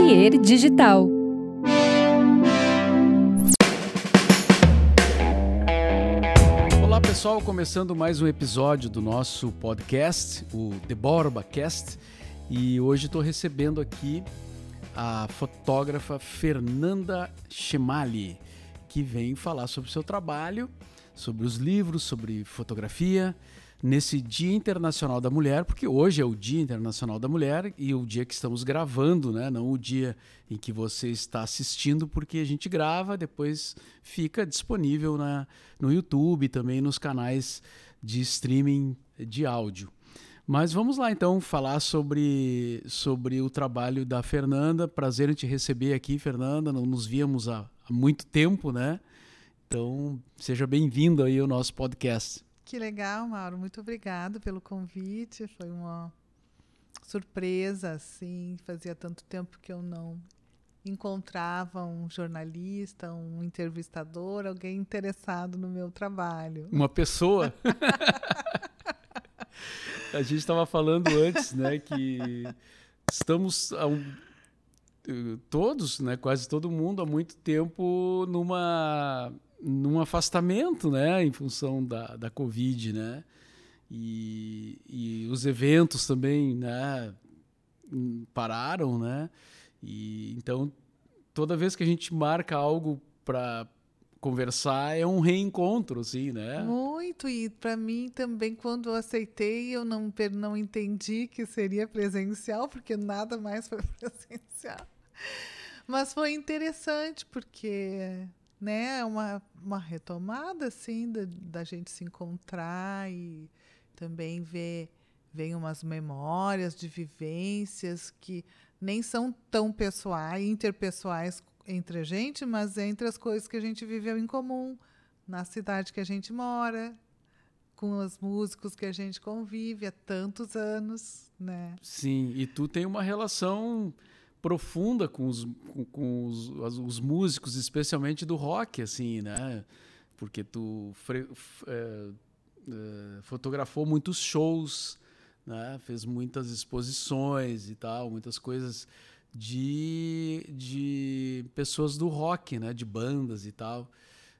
Papier Digital. Olá pessoal, começando mais um episódio do nosso podcast, o The Borba Cast, e hoje estou recebendo aqui a fotógrafa Fernanda Chemali, que vem falar sobre o seu trabalho, sobre os livros, sobre fotografia nesse Dia Internacional da Mulher, porque hoje é o Dia Internacional da Mulher e o dia que estamos gravando, né? Não o dia em que você está assistindo, porque a gente grava, depois fica disponível na, no YouTube, também nos canais de streaming de áudio. Mas vamos lá então falar sobre, sobre o trabalho da Fernanda. Prazer em te receber aqui, Fernanda. Não nos víamos há, há muito tempo, né? Então, seja bem-vindo aí ao nosso podcast. Que legal, Mauro. Muito obrigado pelo convite. Foi uma surpresa, assim. Fazia tanto tempo que eu não encontrava um jornalista, um entrevistador, alguém interessado no meu trabalho. Uma pessoa. a gente estava falando antes, né, que estamos um, eh, todos, né, quase todo mundo há muito tempo numa num afastamento, né, em função da, da Covid, né, e, e os eventos também, né, pararam, né, e então toda vez que a gente marca algo para conversar é um reencontro, assim, né? Muito, e para mim também, quando eu aceitei, eu não, não entendi que seria presencial, porque nada mais foi presencial. Mas foi interessante, porque né, uma, uma retomada assim da, da gente se encontrar e também ver vem umas memórias de vivências que nem são tão pessoais, interpessoais entre a gente, mas entre as coisas que a gente viveu em comum na cidade que a gente mora, com os músicos que a gente convive há tantos anos, né? Sim, e tu tem uma relação profunda com os, com, com os, os, músicos, especialmente do rock, assim, né? Porque tu fre, é, é, fotografou muitos shows, né? Fez muitas exposições e tal, muitas coisas de, de pessoas do rock, né? De bandas e tal.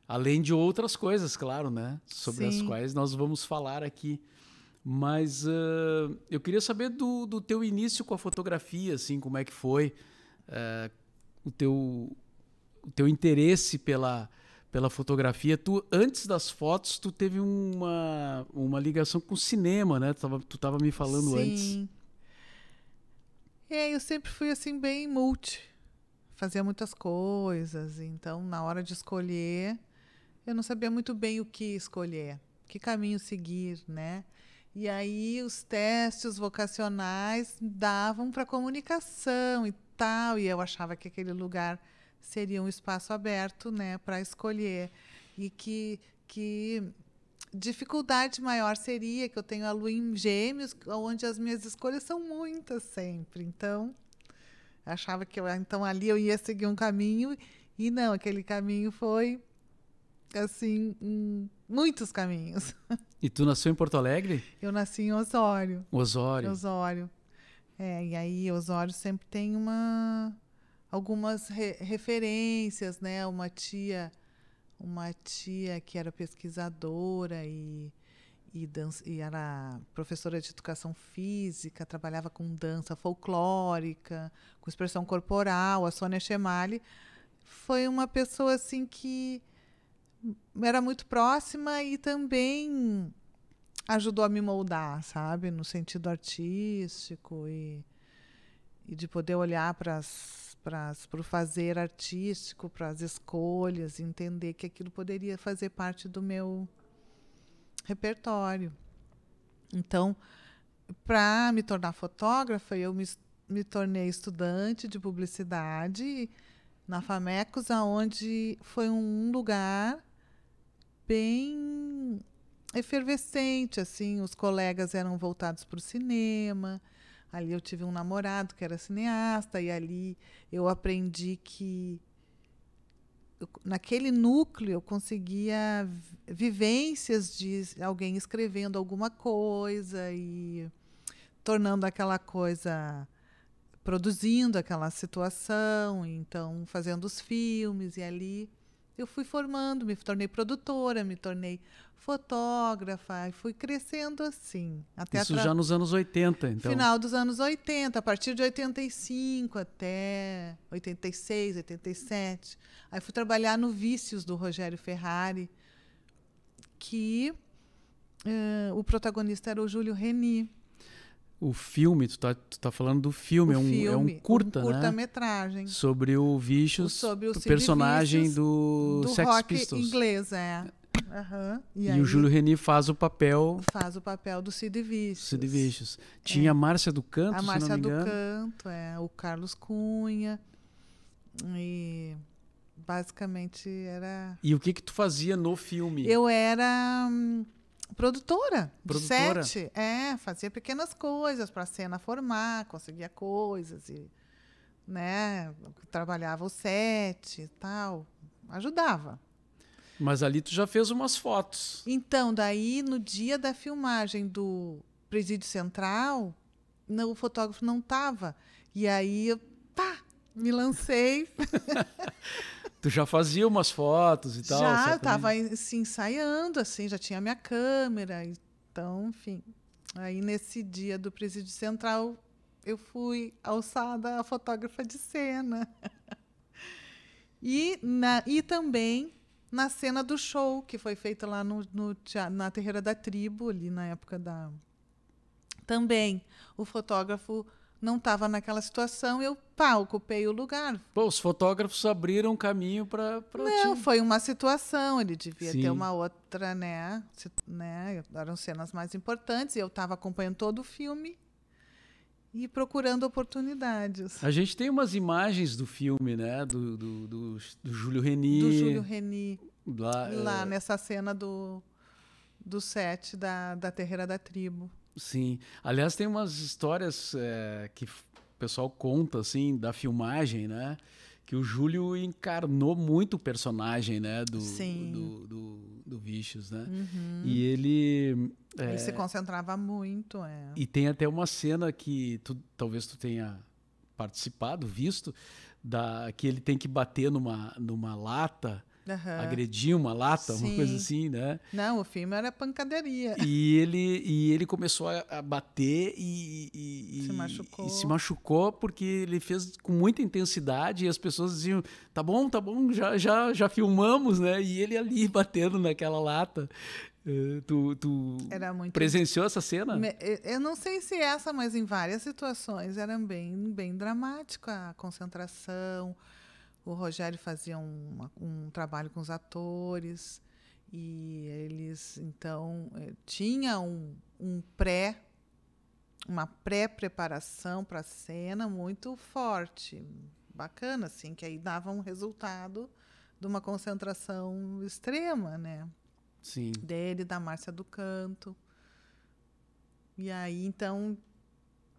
Além de outras coisas, claro, né? Sobre Sim. as quais nós vamos falar aqui. Mas uh, eu queria saber do, do teu início com a fotografia, assim, como é que foi uh, o, teu, o teu interesse pela, pela fotografia. Tu, antes das fotos, tu teve uma, uma ligação com o cinema, né? Tu tava, tu tava me falando Sim. antes. Sim. É, eu sempre fui, assim, bem multi. Fazia muitas coisas, então, na hora de escolher, eu não sabia muito bem o que escolher, que caminho seguir, né? E aí os testes vocacionais davam para comunicação e tal, e eu achava que aquele lugar seria um espaço aberto, né, para escolher e que que dificuldade maior seria que eu tenho a lua em gêmeos, onde as minhas escolhas são muitas sempre. Então, achava que eu, então ali eu ia seguir um caminho e não, aquele caminho foi assim, um muitos caminhos. E tu nasceu em Porto Alegre? Eu nasci em Osório. Osório. Osório. É, e aí Osório sempre tem uma algumas re referências, né? Uma tia, uma tia que era pesquisadora e e, dança, e era professora de educação física, trabalhava com dança folclórica, com expressão corporal, a Sônia Chemali, foi uma pessoa assim que era muito próxima e também ajudou a me moldar, sabe? No sentido artístico e, e de poder olhar para o fazer artístico, para as escolhas, entender que aquilo poderia fazer parte do meu repertório. Então, para me tornar fotógrafa, eu me, me tornei estudante de publicidade na Famecos, aonde foi um lugar bem efervescente, assim, os colegas eram voltados para o cinema. Ali eu tive um namorado que era cineasta e ali eu aprendi que naquele núcleo eu conseguia vivências de alguém escrevendo alguma coisa e tornando aquela coisa produzindo aquela situação, então fazendo os filmes e ali eu fui formando, me tornei produtora, me tornei fotógrafa, e fui crescendo assim. Até Isso já nos anos 80, então. Final dos anos 80, a partir de 85 até 86, 87. Aí fui trabalhar no Vícios do Rogério Ferrari, que uh, o protagonista era o Júlio Reni. O filme, tu tá, tu tá falando do filme, o é um, filme, é um curta, um né? curta-metragem. Né? Sobre o Vicious, sobre o personagem Vicious, do, do Sex rock Pistols. inglês, é. Uhum. E, e aí, o Júlio Reni faz o papel. Faz o papel do Cid Vicious. Cid Vicious. É. Tinha é. a Márcia do Canto, a Márcia do Canto, é. O Carlos Cunha. E basicamente era. E o que que tu fazia no filme? Eu era. Hum, Produtora, Produtora. sete. É, fazia pequenas coisas para a cena formar, conseguia coisas e né, trabalhava o set e tal, ajudava. Mas ali tu já fez umas fotos. Então, daí no dia da filmagem do Presídio Central, não, o fotógrafo não tava. E aí, pá, me lancei. Tu já fazia umas fotos e tal? Já, eu tava se ensaiando, assim, já tinha minha câmera. Então, enfim. Aí nesse dia do presídio central, eu fui alçada a fotógrafa de cena. E, na, e também na cena do show que foi feito lá no, no na Terreira da Tribo, ali na época da. Também o fotógrafo não estava naquela situação, eu pá, ocupei o lugar. Pô, os fotógrafos abriram caminho para Não, foi uma situação, ele devia Sim. ter uma outra, né? Se, né? Eram cenas mais importantes, e eu estava acompanhando todo o filme e procurando oportunidades. A gente tem umas imagens do filme, né? Do, do, do, do Júlio Reni. Do Júlio Reni. Lá, lá é... nessa cena do, do set da, da Terreira da Tribo. Sim. Aliás, tem umas histórias é, que o pessoal conta, assim, da filmagem, né? Que o Júlio encarnou muito o personagem, né? Do, Sim. Do, do, do Vichos, né? Uhum. E ele... É, ele eh, se concentrava muito, é. E tem até uma cena que tu, talvez tu tenha participado, visto, da, que ele tem que bater numa, numa lata Uhum. agredir uma lata, Sim. uma coisa assim, né? Não, o filme era pancadaria. E ele, e ele começou a, bater e, e, se, machucou. e se machucou. porque ele fez com muita intensidade e as pessoas diziam: tá bom, tá bom, já, já, já filmamos, né? E ele ali batendo naquela lata. Eh, tu, tu muito... presenciou essa cena? Eh, eu não sei se essa, mas em várias situações era bem, bem dramática a concentração, o Rogério fazia um, um trabalho com os atores e eles então eh, tinha um, um pré uma pré-preparação para a cena muito forte, bacana assim, que aí dava um resultado de uma concentração extrema, né? Sim. Dele, da Márcia do Canto. E aí então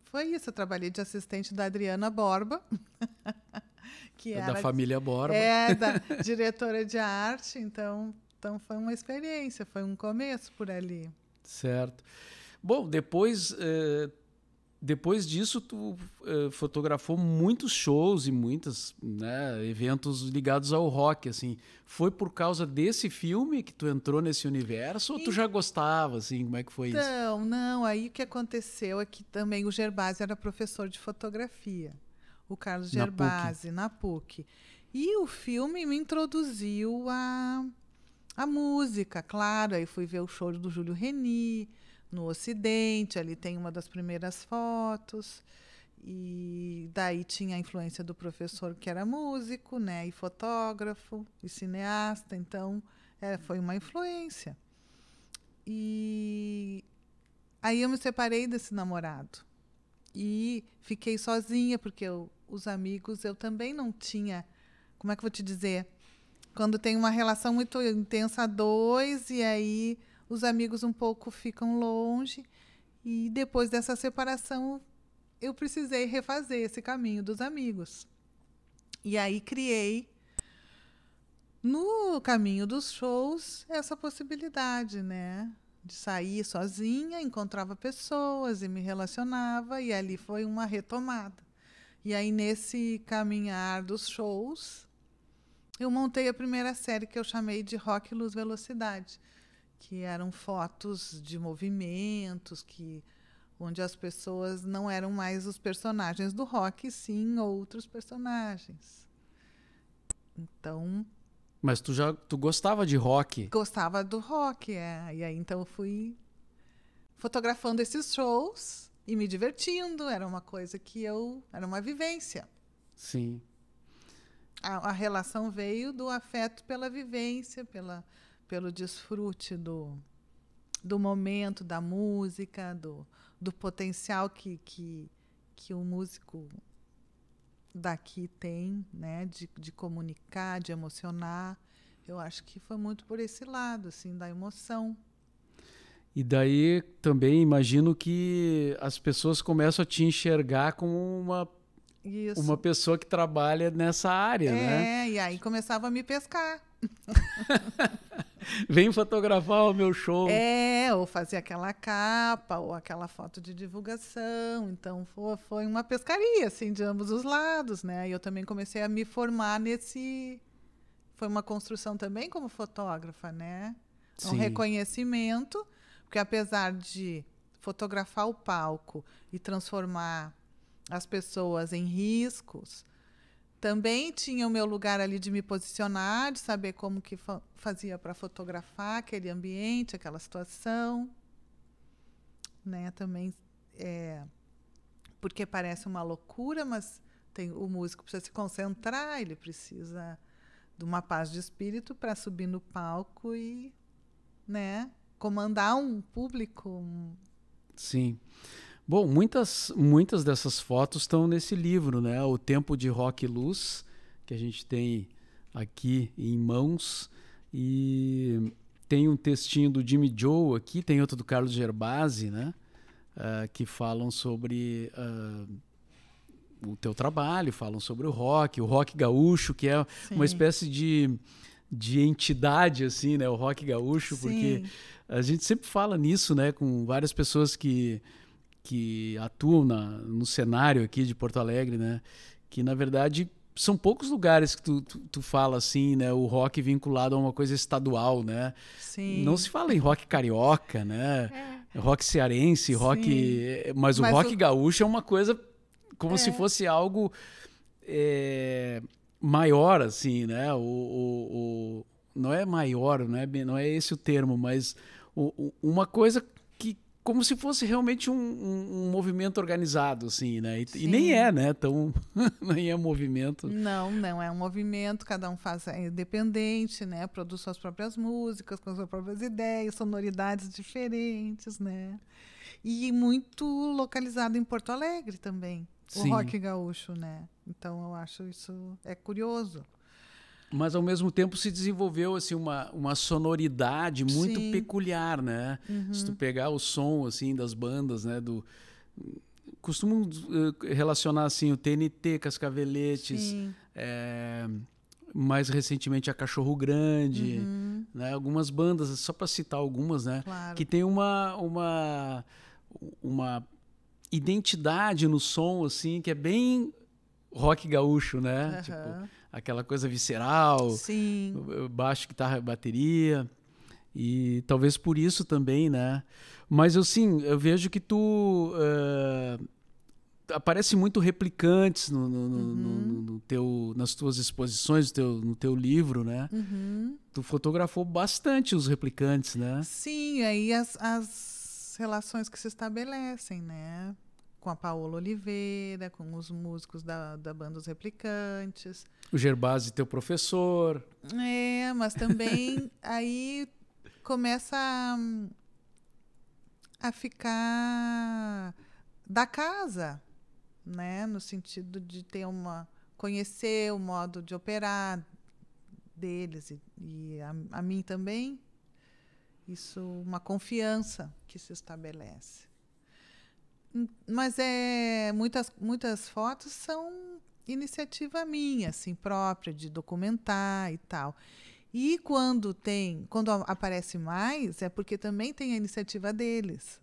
foi isso, eu trabalhei de assistente da Adriana Borba. que era da família Borba. É, da diretora de arte, então, então foi uma experiência, foi um começo por ali. Certo. Bom, depois eh, depois disso tu eh, fotografou muitos shows e muitos né, eventos ligados ao rock assim foi por causa desse filme que tu entrou nesse universo e... ou tu já gostava assim como é que foi então, isso então não aí o que aconteceu é que também o Gerbazi era professor de fotografia o Carlos na Gerbasi, PUC. na PUC. E o filme me introduziu a, a música, claro. Aí fui ver o show do Júlio Reni, no Ocidente, ali tem uma das primeiras fotos. E daí tinha a influência do professor, que era músico, né? E fotógrafo, e cineasta. Então, é, foi uma influência. E aí eu me separei desse namorado. E fiquei sozinha, porque eu os amigos, eu também não tinha. Como é que eu vou te dizer? Quando tem uma relação muito intensa dois, e aí os amigos um pouco ficam longe. E depois dessa separação, eu precisei refazer esse caminho dos amigos. E aí criei no caminho dos shows essa possibilidade, né? De sair sozinha, encontrava pessoas e me relacionava, e ali foi uma retomada. E aí, nesse caminhar dos shows, eu montei a primeira série que eu chamei de Rock, Luz, Velocidade, que eram fotos de movimentos que onde as pessoas não eram mais os personagens do rock, sim outros personagens. Então. Mas tu já tu gostava de rock? Gostava do rock, é. E aí então eu fui fotografando esses shows e me divertindo, era uma coisa que eu. era uma vivência. Sim. A, a relação veio do afeto pela vivência, pela, pelo desfrute do, do momento, da música, do, do potencial que, que, que o músico daqui tem, né, de, de comunicar, de emocionar. Eu acho que foi muito por esse lado, assim, da emoção. E daí também imagino que as pessoas começam a te enxergar como uma isso. uma pessoa que trabalha nessa área, é, né? É, e aí começava a me pescar. Vem fotografar o meu show. É, ou fazer aquela capa, ou aquela foto de divulgação. Então foi, foi uma pescaria, assim, de ambos os lados, né? E eu também comecei a me formar nesse. Foi uma construção também como fotógrafa, né? Um Sim. reconhecimento porque apesar de fotografar o palco e transformar as pessoas em riscos, também tinha o meu lugar ali de me posicionar, de saber como que fa fazia para fotografar aquele ambiente, aquela situação, né? Também é, porque parece uma loucura, mas tem, o músico precisa se concentrar, ele precisa de uma paz de espírito para subir no palco e, né? comandar um público. Sim. Bom, muitas, muitas dessas fotos estão nesse livro, né? O Tempo de Rock e Luz, que a gente tem aqui em mãos. E tem um textinho do Jimmy Joe aqui, tem outro do Carlos Gerbasi, né? Uh, que falam sobre uh, o teu trabalho, falam sobre o rock, o rock gaúcho, que é Sim. uma espécie de, de entidade, assim, né? O rock gaúcho, Sim. porque a gente sempre fala nisso, né, com várias pessoas que, que atuam na, no cenário aqui de Porto Alegre, né, que na verdade são poucos lugares que tu, tu, tu, fala assim, né? O rock vinculado a uma coisa estadual, né? Sim. Não se fala em rock carioca, né? É. Rock cearense, Sim. rock. Mas o mas rock o... gaúcho é uma coisa como é. se fosse algo é, maior, assim, né? O, o, o, não é maior, não é, não é esse o termo, mas uma coisa que como se fosse realmente um, um, um movimento organizado, assim, né? E, e, nem é, né? Então, nem é movimento. Não, não é um movimento, cada um faz é independente, né? Produz suas próprias músicas, com suas próprias ideias, sonoridades diferentes, né? E muito localizado em Porto Alegre também, Sim. o rock gaúcho, né? Então, eu acho isso é curioso. Mas ao mesmo tempo se desenvolveu assim uma, uma sonoridade muito Sim. peculiar, né? Uhum. Se tu pegar o som assim das bandas, né, do costumam eh, relacionar assim o TNT, Cascaveletes, é, eh, mais recentemente a Cachorro Grande, uhum. né? Algumas bandas, só para citar algumas, né, claro. que tem uma uma uma identidade no som assim que é bem rock gaúcho, né? Uhum. Tipo, aquela coisa visceral, Sim. baixo, guitarra, bateria. E talvez por isso também, né? Mas eu sim, eu vejo que tu uh, aparece muito replicantes no, no, uhum. no, no, teu, nas tuas exposições, no teu, no teu livro, né? Uhum. Tu fotografou bastante os replicantes, né? Sim, aí as, as relações que se estabelecem, né? Com a Paola Oliveira, com os músicos da, da banda Os Replicantes. O Gerbazi, teu professor. É, mas também aí começa a, a ficar da casa, né? No sentido de ter uma conhecer o modo de operar deles e, e a, a, mim também. Isso uma confiança que se estabelece. Hum, mas é muitas muitas fotos são iniciativa minha, assim, própria, de documentar e tal. E quando tem, quando aparece mais, é porque também tem a iniciativa deles.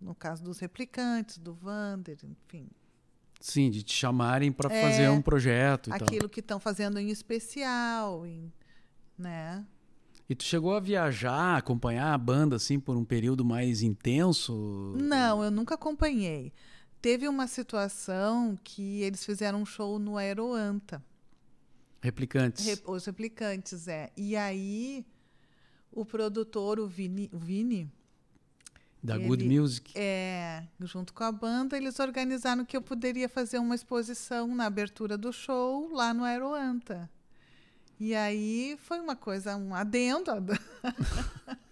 No caso dos replicantes, do Vander, enfim. Sim, de te chamarem para é, fazer um projeto. aquilo tal. que estão fazendo em especial, em, né? E tu chegou a viajar, acompanhar a banda assim por um período mais intenso? Não, eu nunca acompanhei. Teve uma situação que eles fizeram um show no Aeroanta. Replicantes. Re, os replicantes, é. E aí o produtor, o Vini. O Vini da ele, Good Music. É, junto com a banda, eles organizaram que eu poderia fazer uma exposição na abertura do show lá no Aeroanta. E aí foi uma coisa, um adendo.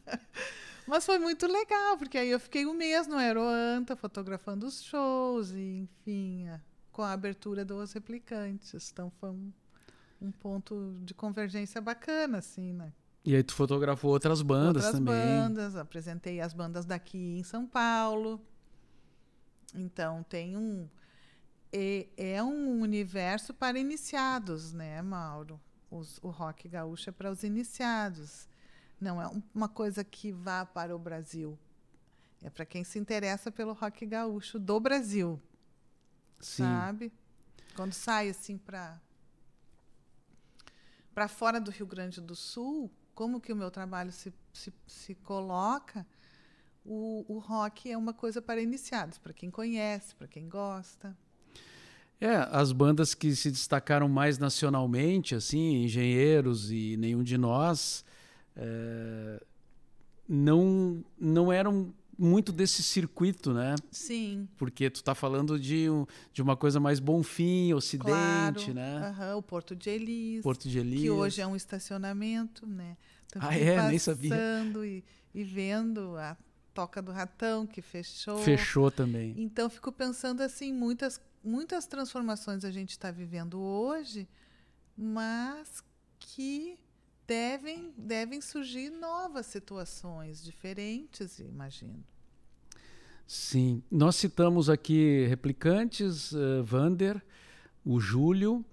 Mas foi muito legal, porque aí eu fiquei um mês no Aeroanta, fotografando os shows, e, enfim, com a abertura dos replicantes. Então foi um, um ponto de convergência bacana, assim, né? E aí tu fotografou outras bandas outras também. Outras bandas, apresentei as bandas daqui em São Paulo. Então tem um é, é, um universo para iniciados, né, Mauro? Os, o rock gaúcho é para os iniciados. Não é uma coisa que vá para o Brasil. É para quem se interessa pelo rock gaúcho do Brasil. Sim. Sabe? Quando sai assim para para fora do Rio Grande do Sul, como que o meu trabalho se, se, se coloca, o, o rock é uma coisa para iniciados, para quem conhece, para quem gosta. É, as bandas que se destacaram mais nacionalmente, assim, Engenheiros e Nenhum de Nós, eh, não, não eram muito desse circuito, né? Sim. Porque tu está falando de, um, de uma coisa mais Bonfim, Ocidente, claro. né? Uhum, o Porto de Elis. Porto de Elis. Que hoje é um estacionamento, né? Também ah, é? Nem sabia. E, e vendo a Toca do Ratão, que fechou. Fechou também. Então, fico pensando assim, muitas, muitas transformações a gente está vivendo hoje, mas que devem, devem surgir novas situações diferentes, imagino. Sim, nós citamos aqui replicantes, uh, eh, Vander, o Júlio,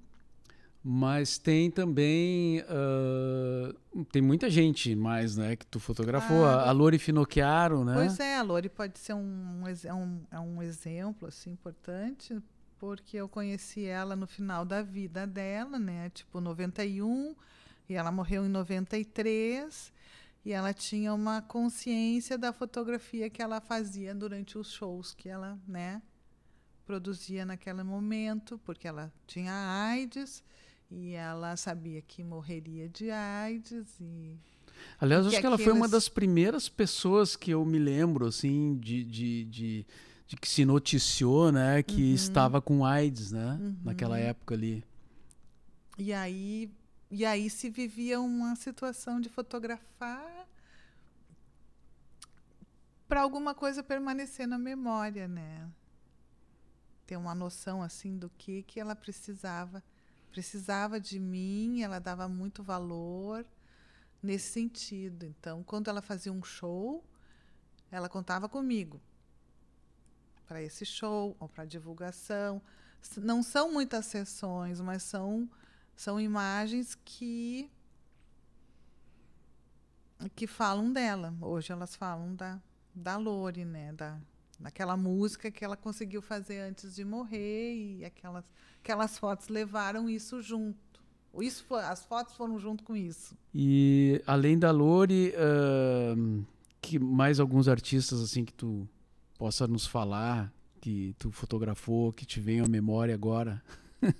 mas tem também uh, tem muita gente mais, né, que tu fotografou, ah, a, Lori Finocchiaro, né? Pois é, a Lori pode ser um, um, é é um exemplo assim importante, porque eu conheci ela no final da vida dela, né, tipo 91, e ela morreu em 93 e ela tinha uma consciência da fotografia que ela fazia durante os shows que ela, né, produzia naquele momento, porque ela tinha AIDS e ela sabia que morreria de AIDS e Aliás, acho que ela foi uma das primeiras pessoas que eu me lembro, assim, de, de, de, de que se noticiou, né, que uhum. estava com AIDS, né, uhum. naquela época ali. E aí e aí se vivia uma situação de fotografar para alguma coisa permanecer na memória, né? Ter uma noção assim do que que ela precisava, precisava de mim, ela dava muito valor nesse sentido. Então, quando ela fazia um show, ela contava comigo para esse show ou para divulgação. Não são muitas sessões, mas são são imagens que que falam dela. Hoje elas falam da da Lore, né, da daquela música que ela conseguiu fazer antes de morrer e aquelas aquelas fotos levaram isso junto. Isso foi, as fotos foram junto com isso. E além da Lore, uh, que mais alguns artistas assim que tu possa nos falar que tu fotografou, que te vem à memória agora?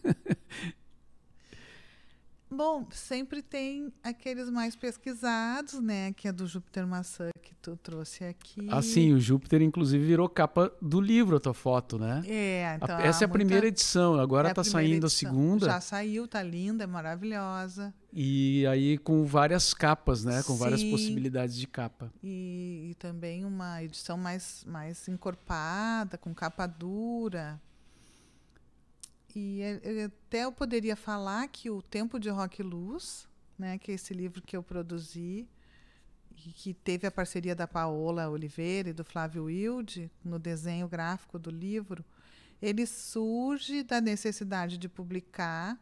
Bom, sempre tem aqueles mais pesquisados, né? Que é do Júpiter Maçã que tu trouxe aqui. Assim, o Júpiter, inclusive, virou capa do livro a tua foto, né? É, então. A, essa é a muita... primeira edição, agora é tá saindo edição. a segunda. Já saiu, tá linda, é maravilhosa. E aí com várias capas, né? Com sim. várias possibilidades de capa. E, e também uma edição mais, mais encorpada, com capa dura. E é, até eu poderia falar que o Tempo de Rock Luz, né, que é esse livro que eu produzi e que teve a parceria da Paola Oliveira e do Flávio Wilde no desenho gráfico do livro, ele surge da necessidade de publicar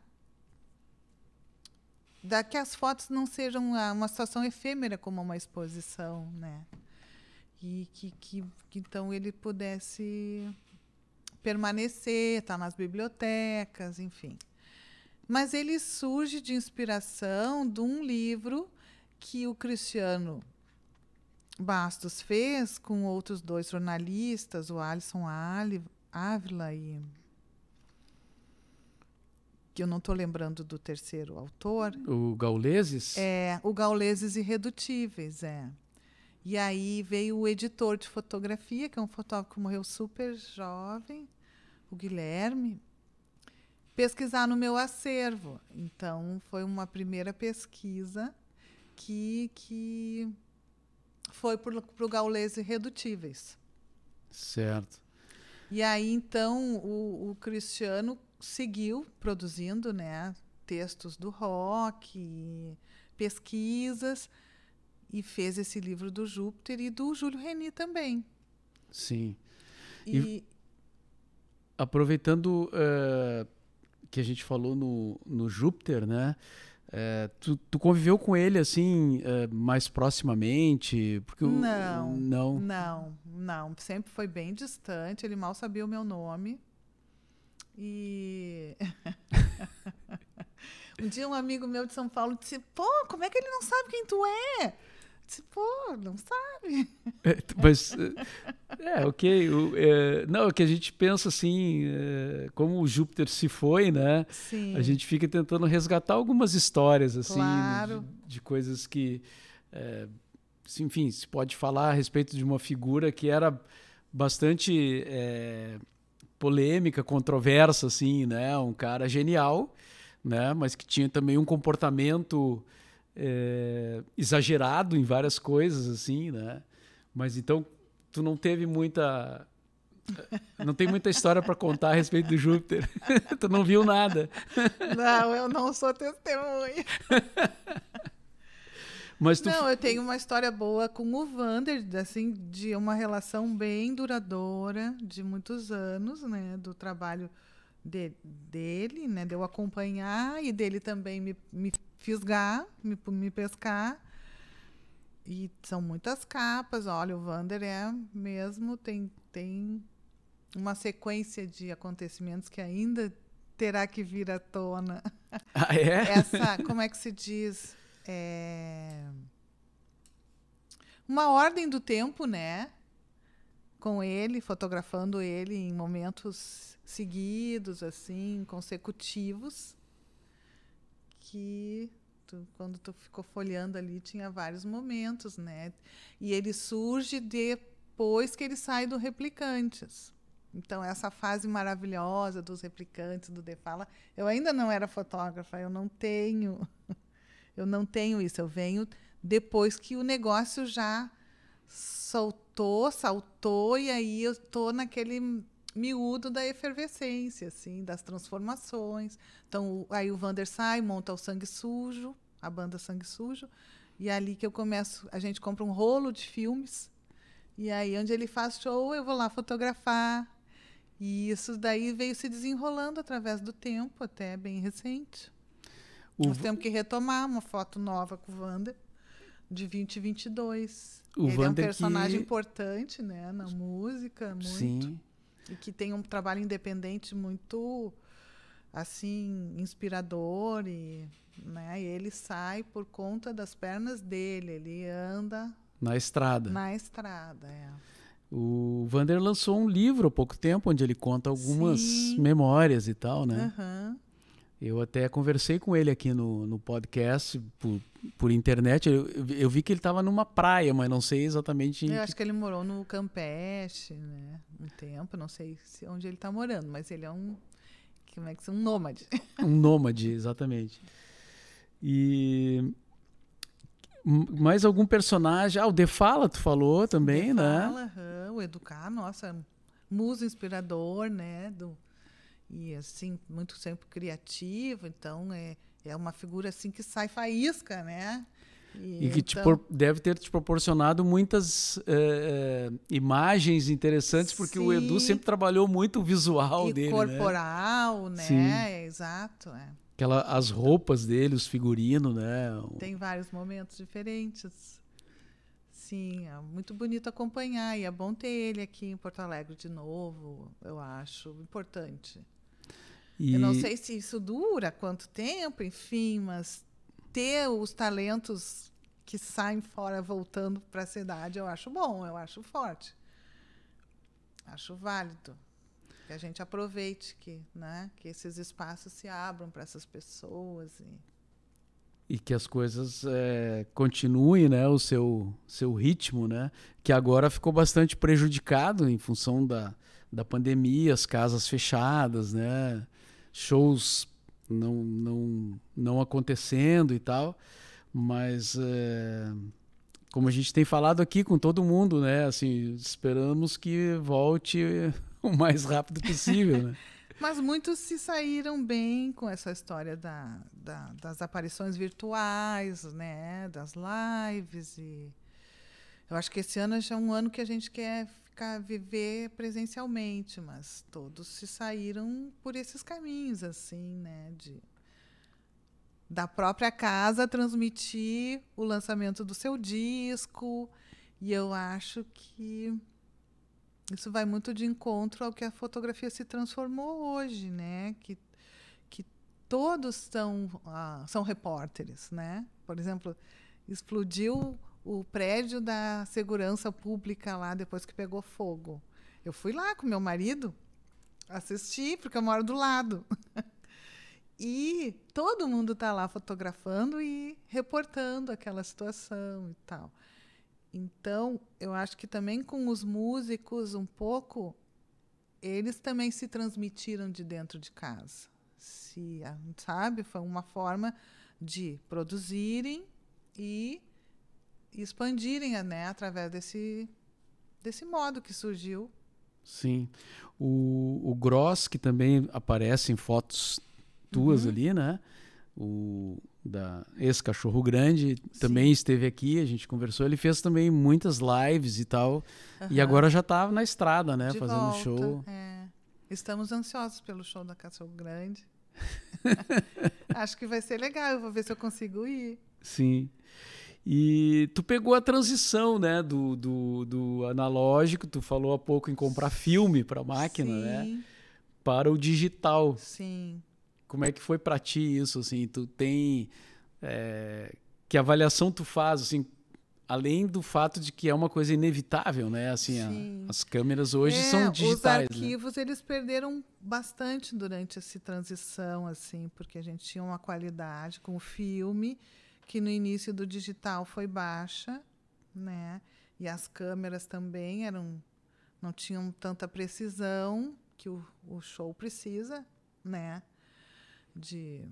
da que as fotos não sejam uma, uma situação efêmera como uma exposição, né? E que, que, que então ele pudesse permanecer, está nas bibliotecas, enfim. Mas ele surge de inspiração de um livro que o Cristiano Bastos fez com outros dois jornalistas, o Alisson Ávila e que eu não estou lembrando do terceiro autor. O Gauleses? É, o Gauleses Irredutíveis, é. E aí veio o editor de fotografia, que é um fotógrafo que morreu super jovem, o Guilherme, pesquisar no meu acervo. Então foi uma primeira pesquisa que, que foi para o Gaules Irredutíveis. Certo. E aí então o, o Cristiano seguiu produzindo né, textos do rock, pesquisas e fez esse livro do Júpiter e do Júlio Reni também. Sim. E, e aproveitando uh, que a gente falou no, no Júpiter, né? Eh, tu, tu, conviveu com ele assim eh, mais proximamente? Porque não, o, não, não, não. Sempre foi bem distante. Ele mal sabia o meu nome. E um dia um amigo meu de São Paulo disse: "Pô, como é que ele não sabe quem tu é?" Pô, tipo, não sabe. É, mas, eh, é, ok. O, é, não, é que a gente pensa assim, é, como o Júpiter se foi, né? Sim. A gente fica tentando resgatar algumas histórias, assim, claro. de, de, coisas que. É, enfim, se pode falar a respeito de uma figura que era bastante é, polêmica, controversa, assim, né? Um cara genial, né? Mas que tinha também um comportamento é, exagerado em várias coisas, assim, né? Mas então tu não teve muita. Eh, não tem muita história para contar a respeito do Júpiter. tu não viu nada. Não, eu não sou testemunha. Mas tu... Não, eu tenho uma história boa com o Vander, assim, de uma relação bem duradoura, de muitos anos, né? Do trabalho de, dele, né? De eu acompanhar e dele também me, me fisgar, me, me pescar. E são muitas capas. Olha, o Vander é mesmo, tem, tem uma sequência de acontecimentos que ainda terá que vir à tona. Ah, é? Essa, como é que se diz? É... Uma ordem do tempo, né? Com ele, fotografando ele em momentos seguidos, assim, consecutivos que tu, quando tu ficou folheando ali tinha vários momentos, né? E ele surge depois que ele sai do Replicantes. Então essa fase maravilhosa dos Replicantes do Defala, eu ainda não era fotógrafa, eu não tenho, eu não tenho isso. Eu venho depois que o negócio já soltou, saltou e aí eu tô naquele miúdo da efervescência, assim, das transformações. Então, aí o Vander sai, monta o Sangue Sujo, a banda Sangue Sujo, e é ali que eu começo, a gente compra um rolo de filmes, e aí onde ele faz show, eu vou lá fotografar. E isso daí veio se desenrolando através do tempo, até bem recente. O Nós temos que retomar uma foto nova com o Vander de 2022. O ele Vander é um personagem que... importante, né, na música, muito. Sim. E que tem um trabalho independente muito assim inspirador e, né, ele sai por conta das pernas dele, ele anda na estrada. Na estrada, é. O Vander lançou um livro há pouco tempo onde ele conta algumas Sim. memórias e tal, né? Uhum. Eu até conversei com ele aqui no, no podcast, por, por internet. Eu, eu, vi que ele estava numa praia, mas não sei exatamente. Eu acho que ele morou no Campeche, né? Um tempo, não sei se, onde ele está morando, mas ele é um. Como é que se Um nômade. Um nômade, exatamente. E. Mais algum personagem? Ah, o Defala, tu falou também, Defala, né? Defala, hum, o Educar, nossa, muso inspirador, né? Do, e assim muito sempre criativo então é, é uma figura assim que sai faísca né e, e que então... te deve ter te proporcionado muitas é, imagens interessantes porque Sim. o Edu sempre trabalhou muito o visual e dele né? corporal né, né? Sim. exato é. Aquela, as roupas dele os figurinos né tem vários momentos diferentes Sim, é muito bonito acompanhar e é bom ter ele aqui em Porto Alegre de novo, eu acho importante. E... Eu não sei se isso dura, quanto tempo, enfim, mas ter os talentos que saem fora voltando para a cidade, eu acho bom, eu acho forte. Acho válido que a gente aproveite que, né, que esses espaços se abram para essas pessoas e e que as coisas é, continuem né, o seu, seu ritmo, né, que agora ficou bastante prejudicado em função da, da pandemia, as casas fechadas, né, shows não, não, não acontecendo e tal, mas é, como a gente tem falado aqui com todo mundo, né? Assim, esperamos que volte o mais rápido possível, né? Mas muitos se saíram bem com essa história da, da, das aparições virtuais, né? Das lives e eu acho que esse ano já é um ano que a gente quer ficar viver presencialmente, mas todos se saíram por esses caminhos assim, né, de da própria casa transmitir o lançamento do seu disco. E eu acho que isso vai muito de encontro ao que a fotografia se transformou hoje, né? Que, que todos são, ah, são repórteres, né? Por exemplo, explodiu o prédio da segurança pública lá depois que pegou fogo. Eu fui lá com meu marido assistir, porque eu moro do lado. e todo mundo está lá fotografando e reportando aquela situação e tal. Então, eu acho que também com os músicos, um pouco, eles também se transmitiram de dentro de casa. Se, sabe? Foi uma forma de produzirem e expandirem né, através desse, desse modo que surgiu. Sim. O, o Gross, que também aparece em fotos tuas uhum. ali, né? O da ex-cachorro grande Sim. também esteve aqui, a gente conversou, ele fez também muitas lives e tal. Uhum. E agora já tá na estrada, né, De fazendo volta, show. É. Estamos ansiosos pelo show da Cachorro Grande. Acho que vai ser legal, eu vou ver se eu consigo ir. Sim. E tu pegou a transição, né, do, do, do, analógico, tu falou há pouco em comprar filme para máquina, né, Sim. né, para o digital. Sim. Como é que foi para ti isso, assim, tu tem, é, que avaliação tu faz, assim, além do fato de que é uma coisa inevitável, né, assim, a, as câmeras hoje é, são digitais. Os né? arquivos, né? eles perderam bastante durante essa transição, assim, porque a gente tinha uma qualidade com o filme, que no início do digital foi baixa, né? E as câmeras também eram não tinham tanta precisão que o, o show precisa, né? De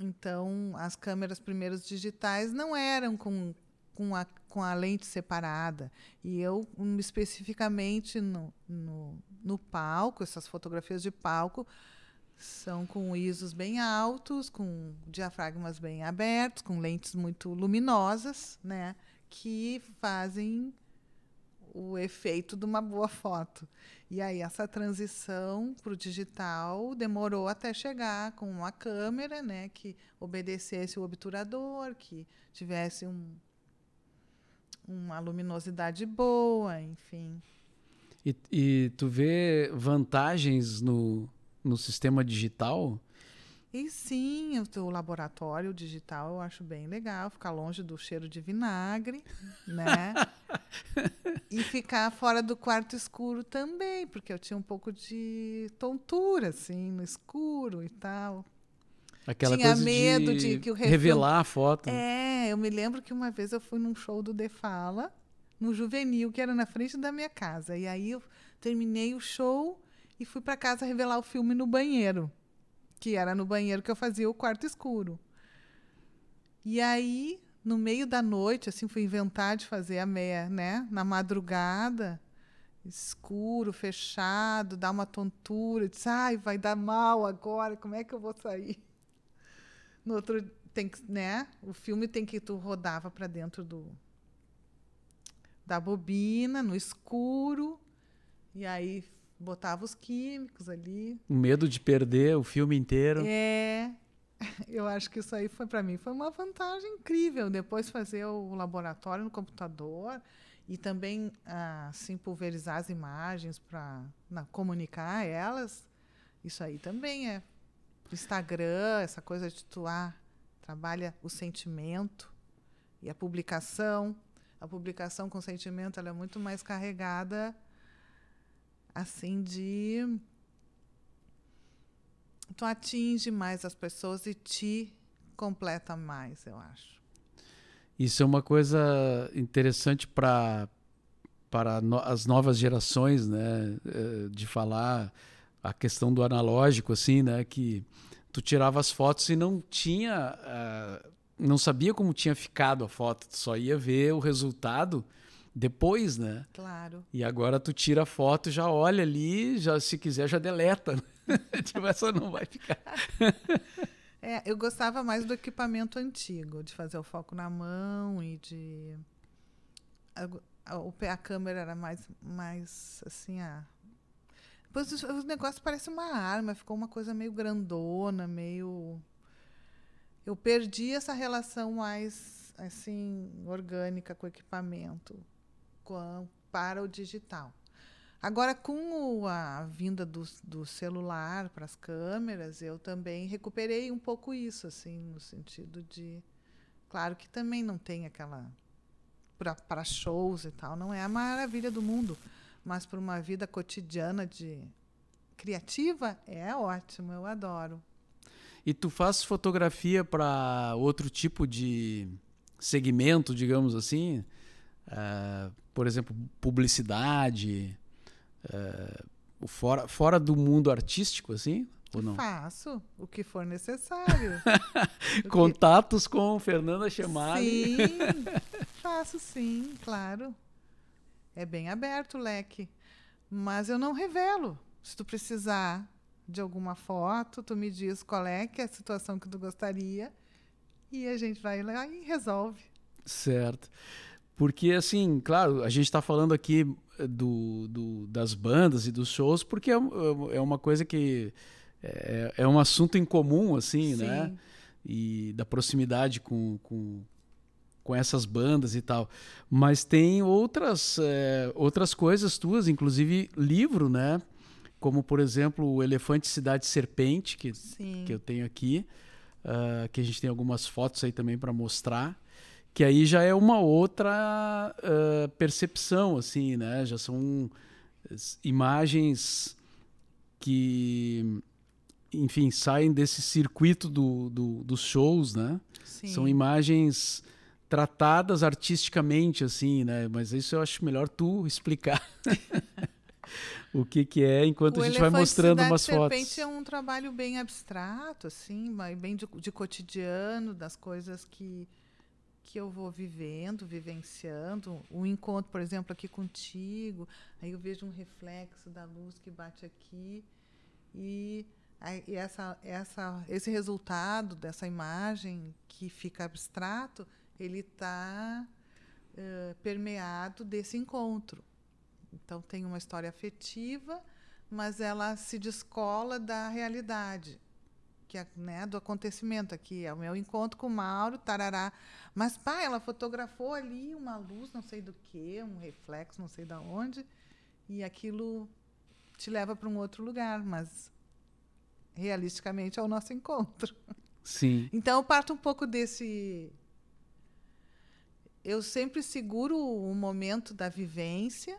então as câmeras primeiros digitais não eram com com a, com a lente separada. E eu, hum, especificamente no, no, no palco, essas fotografias de palco, são com ISOs bem altos, com diafragmas bem abertos, com lentes muito luminosas, né? Que fazem o efeito de uma boa foto. E aí essa transição para o digital demorou até chegar com uma câmera, né, que obedecesse o obturador, que tivesse um, uma luminosidade boa, enfim. E, e tu vê vantagens no no sistema digital? E sim, o laboratório digital eu acho bem legal, ficar longe do cheiro de vinagre, né? e ficar fora do quarto escuro também, porque eu tinha um pouco de tontura, assim, no escuro e tal. Aquela tinha medo de, de que o refil... revelar a foto. É, eu me lembro que uma vez eu fui num show do Defala, no Juvenil, que era na frente da minha casa. E aí eu terminei o show e fui para casa revelar o filme no banheiro, que era no banheiro que eu fazia o quarto escuro. E aí, no meio da noite, assim, fui inventar de fazer a meia, né, na madrugada, escuro, fechado, dá uma tontura, disse, ai, vai dar mal agora, como é que eu vou sair? No outro tem que, né, o filme tem que tu rodava para dentro do da bobina, no escuro, e aí botava os químicos ali. O medo de perder o filme inteiro. É. Eu acho que isso aí foi para mim foi uma vantagem incrível. Depois fazer o laboratório no computador e também assim pulverizar as imagens para comunicar elas. Isso aí também é Instagram, essa coisa de tu ah, trabalha o sentimento e a publicação. A publicação com sentimento ela é muito mais carregada assim de tu atinge mais as pessoas e te completa mais, eu acho. Isso é uma coisa interessante para para no, as novas gerações, né, eh, de falar a questão do analógico assim, né, que tu tirava as fotos e não tinha uh, não sabia como tinha ficado a foto, tu só ia ver o resultado depois, né? Claro. E agora tu tira a foto, já olha ali, já se quiser já deleta. Né? tipo, essa não vai ficar. é, eu gostava mais do equipamento antigo, de fazer o foco na mão e de a, a, a câmera era mais mais assim, a ah. depois os, os negócios parece uma arma, ficou uma coisa meio grandona, meio eu perdi essa relação mais assim orgânica com o equipamento para o digital. Agora, com a vinda do, do celular para as câmeras, eu também recuperei um pouco isso, assim, no sentido de. Claro que também não tem aquela. Para shows e tal, não é a maravilha do mundo, mas para uma vida cotidiana de criativa é ótimo, eu adoro. E tu faz fotografia para outro tipo de segmento, digamos assim? Uh, por exemplo, publicidade? Uh, fora, fora do mundo artístico, assim? Ou não? Faço o que for necessário. Contatos que... com Fernanda Chemali. Sim, faço sim, claro. É bem aberto o leque. Mas eu não revelo. Se tu precisar de alguma foto, tu me diz qual é, que é a situação que tu gostaria. E a gente vai lá e resolve. Certo. Porque, assim, claro, a gente está falando aqui eh, do, do, das bandas e dos shows, porque é, é, é uma coisa que é, é, é, um assunto em comum, assim, né? Sim. né? E da proximidade com, com, com essas bandas e tal. Mas tem outras, é, outras coisas tuas, inclusive livro, né? Como, por exemplo, o Elefante Cidade Serpente, que, que eu tenho aqui, uh, que a gente tem algumas fotos aí também para mostrar que aí já é uma outra uh, percepção, assim, né? Já são imagens que, enfim, saem desse circuito do, do dos shows, né? Sim. São imagens tratadas artisticamente, assim, né? Mas isso eu acho melhor tu explicar. o que que é enquanto o a gente vai mostrando umas serpente fotos. Serpente é um trabalho bem abstrato, assim, bem de, de cotidiano, das coisas que que eu vou vivendo, vivenciando, um encontro, por exemplo, aqui contigo, aí eu vejo um reflexo da luz que bate aqui e, e essa, essa, esse resultado dessa imagem que fica abstrato, ele está uh, eh, permeado desse encontro. Então tem uma história afetiva, mas ela se descola da realidade que, é, né, do acontecimento aqui, é o meu encontro com o Mauro, tarará. Mas, pá, ela fotografou ali uma luz, não sei do que, um reflexo, não sei da onde, e aquilo te leva para um outro lugar, mas realisticamente é o nosso encontro. Sim. Então eu parto um pouco desse eu sempre seguro o momento da vivência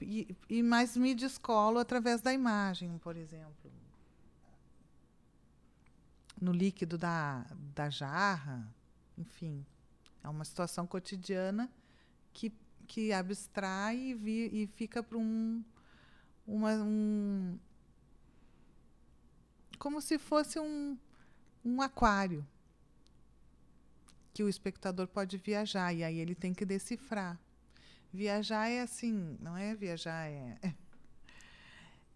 e, e mais me descolo através da imagem, por exemplo no líquido da, da jarra. Enfim, é uma situação cotidiana que, que abstrai e, vi, e fica para um, uma, um. Como se fosse um, um aquário que o espectador pode viajar e aí ele tem que decifrar. Viajar é assim, não é viajar é, é